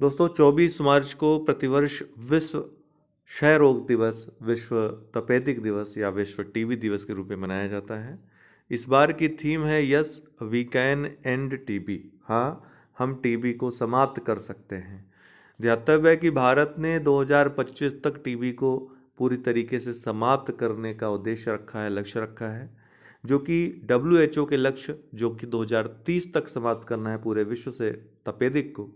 दोस्तों 24 मार्च को प्रतिवर्ष विश्व क्षय रोग दिवस विश्व तपेदिक दिवस या विश्व टीबी दिवस के रूप में मनाया जाता है इस बार की थीम है yes we can end TB हाँ हम टीबी को समाप्त कर सकते हैं ध्यातव्य है कि भारत ने 2025 तक टीबी को पूरी तरीके से समाप्त करने का उद्देश्य रखा है लक्ष्य रखा है जो कि डब्ल्यू के लक्ष्य जो कि 2030 तक समाप्त करना है पूरे विश्व से तपेदिक को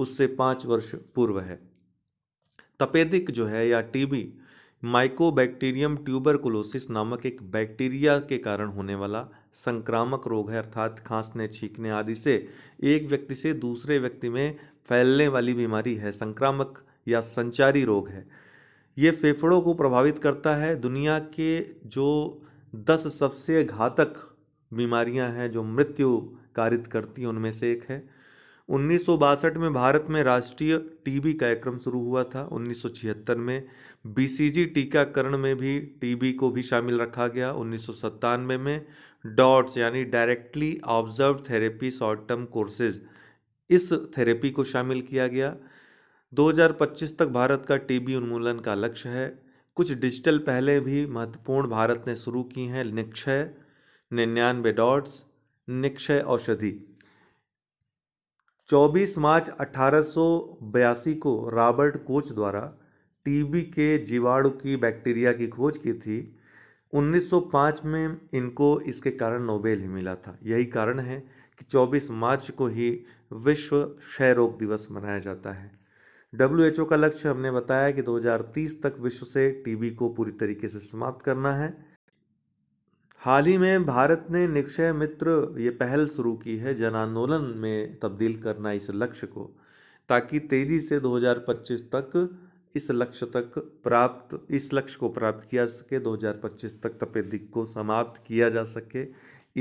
उससे पाँच वर्ष पूर्व है तपेदिक जो है या टीबी माइकोबैक्टीरियम ट्यूबरकुलोसिस नामक एक बैक्टीरिया के कारण होने वाला संक्रामक रोग है अर्थात खांसने छींकने आदि से एक व्यक्ति से दूसरे व्यक्ति में फैलने वाली बीमारी है संक्रामक या संचारी रोग है ये फेफड़ों को प्रभावित करता है दुनिया के जो दस सबसे घातक बीमारियां हैं जो मृत्यु कारित करती हैं उनमें से एक है उन्नीस में भारत में राष्ट्रीय टीबी कार्यक्रम शुरू हुआ था 1976 में बीसीजी टीकाकरण में भी टीबी को भी शामिल रखा गया उन्नीस में डॉट्स यानी directly observe therapy short term courses इस थेरेपी को शामिल किया गया 2025 तक भारत का टीबी उन्मूलन का लक्ष्य है कुछ डिजिटल पहले भी महत्वपूर्ण भारत ने शुरू की हैं निक्षय निन्यानवे डॉट्स निक्षय औषधि 24 मार्च अठारह को रॉबर्ट कोच द्वारा टीबी के जीवाणु की बैक्टीरिया की खोज की थी 1905 में इनको इसके कारण नोबेल ही मिला था यही कारण है कि 24 मार्च को ही विश्व क्षय रोग दिवस मनाया जाता है डब्ल्यू का लक्ष्य हमने बताया कि 2030 तक विश्व से टीबी को पूरी तरीके से समाप्त करना है हाल ही में भारत ने निक्षय मित्र ये पहल शुरू की है जन आंदोलन में तब्दील करना इस लक्ष्य को ताकि तेज़ी से 2025 तक इस लक्ष्य तक प्राप्त इस लक्ष्य को प्राप्त किया जा सके 2025 तक तपेदिक को समाप्त किया जा सके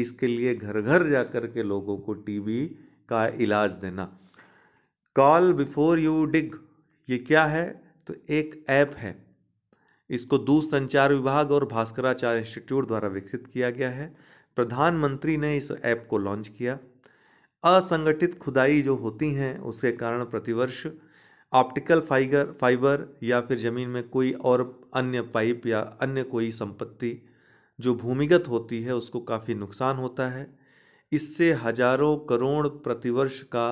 इसके लिए घर घर जा कर के लोगों को टीबी का इलाज देना कॉल बिफोर यू डिग ये क्या है तो एक ऐप है इसको दूरसंचार विभाग और भास्कराचार्य इंस्टीट्यूट द्वारा विकसित किया गया है प्रधानमंत्री ने इस ऐप को लॉन्च किया असंगठित खुदाई जो होती हैं उसके कारण प्रतिवर्ष ऑप्टिकल फाइगर फाइबर या फिर ज़मीन में कोई और अन्य पाइप या अन्य कोई संपत्ति जो भूमिगत होती है उसको काफ़ी नुकसान होता है इससे हजारों करोड़ प्रतिवर्ष का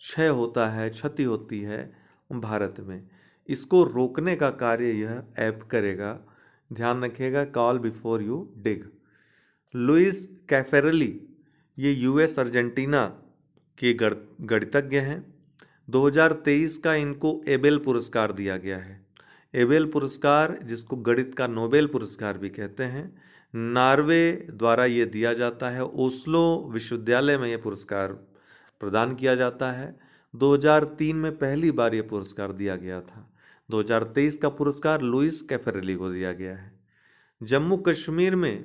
क्षय होता है क्षति होती है भारत में इसको रोकने का कार्य यह ऐप करेगा ध्यान रखिएगा call before you dig Luis Caffarelli ये यूएस अर्जेंटीना के गणितज्ञ हैं 2023 का इनको एबेल पुरस्कार दिया गया है एबेल पुरस्कार जिसको गणित का नोबेल पुरस्कार भी कहते हैं नार्वे द्वारा ये दिया जाता है ओस्लो विश्वविद्यालय में ये पुरस्कार प्रदान किया जाता है 2003 में पहली बार ये पुरस्कार दिया गया था 2023 का पुरस्कार लुइस कैफेरेली को दिया गया है जम्मू कश्मीर में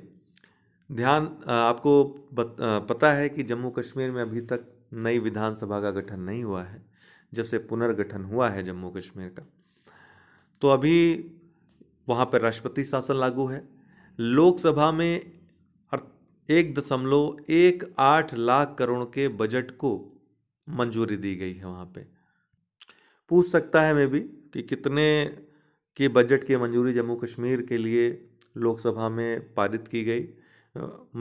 ध्यान आपको पता है कि जम्मू कश्मीर में अभी तक नई विधानसभा का गठन नहीं हुआ है जब से पुनर्गठन हुआ है जम्मू कश्मीर का तो अभी वहाँ पर राष्ट्रपति शासन लागू है लोकसभा में एक दशमलव एक आठ लाख करोड़ के बजट को मंजूरी दी गई है वहाँ पे पूछ सकता है मैं भी कि कितने के बजट की मंजूरी जम्मू कश्मीर के लिए लोकसभा में पारित की गई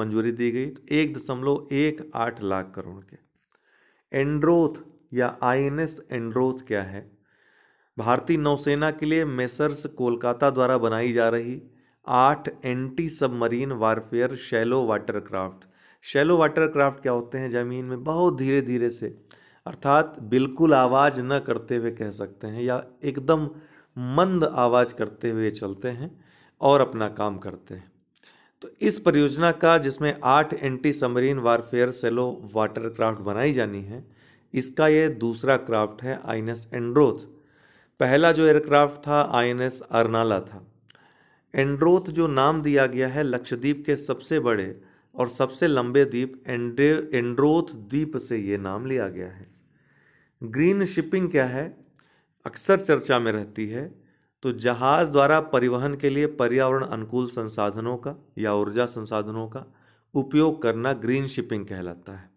मंजूरी दी गई तो एक दशमलव एक आठ लाख करोड़ के एंड्रोथ या आईएनएस एंड्रोथ क्या है भारतीय नौसेना के लिए मेसर्स कोलकाता द्वारा बनाई जा रही आठ anti submarine warfare shallow watercraft shallow watercraft क्या होते हैं ज़मीन में बहुत धीरे धीरे से अर्थात बिल्कुल आवाज़ न करते हुए कह सकते हैं या एकदम मंद आवाज़ करते हुए चलते हैं और अपना काम करते हैं तो इस परियोजना का जिसमें आठ anti submarine warfare shallow water craft बनाई जानी है इसका ये दूसरा क्राफ्ट है आई एन एस एंड्रोथ पहला जो एयरक्राफ्ट था आई एन एस अरनाला था एंड्रोथ जो नाम दिया गया है लक्षद्वीप के सबसे बड़े और सबसे लंबे द्वीप एंड्रे एंड्रोथ द्वीप से ये नाम लिया गया है ग्रीन शिपिंग क्या है अक्सर चर्चा में रहती है तो जहाज़ द्वारा परिवहन के लिए पर्यावरण अनुकूल संसाधनों का या ऊर्जा संसाधनों का उपयोग करना ग्रीन शिपिंग कहलाता है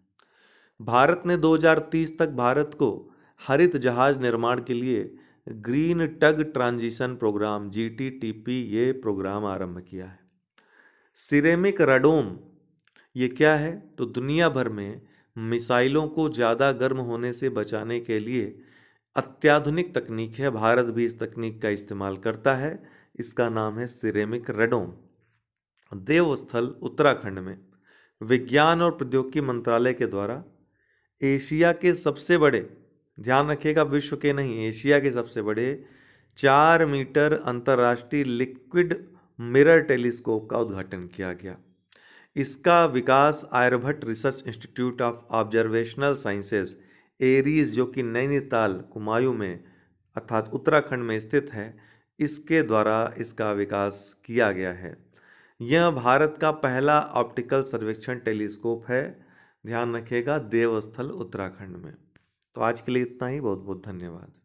भारत ने 2030 तक भारत को हरित जहाज निर्माण के लिए ग्रीन टग ट्रांजिशन प्रोग्राम जी ये प्रोग्राम आरंभ किया है सिरेमिक रडोम ये क्या है तो दुनिया भर में मिसाइलों को ज़्यादा गर्म होने से बचाने के लिए अत्याधुनिक तकनीक है भारत भी इस तकनीक का इस्तेमाल करता है इसका नाम है सिरेमिक रेडोम देवस्थल उत्तराखंड में विज्ञान और प्रौद्योगिकी मंत्रालय के द्वारा एशिया के सबसे बड़े ध्यान रखिएगा विश्व के नहीं एशिया के सबसे बड़े चार मीटर अंतर्राष्ट्रीय लिक्विड मिरर टेलीस्कोप का उद्घाटन किया गया इसका विकास Aryabhatta research institute of observational sciences ARIES जो कि नैनीताल कुमायूं में अर्थात उत्तराखंड में स्थित है इसके द्वारा इसका विकास किया गया है यह भारत का पहला ऑप्टिकल सर्वेक्षण टेलीस्कोप है ध्यान रखिएगा देवस्थल उत्तराखंड में तो आज के लिए इतना ही बहुत बहुत धन्यवाद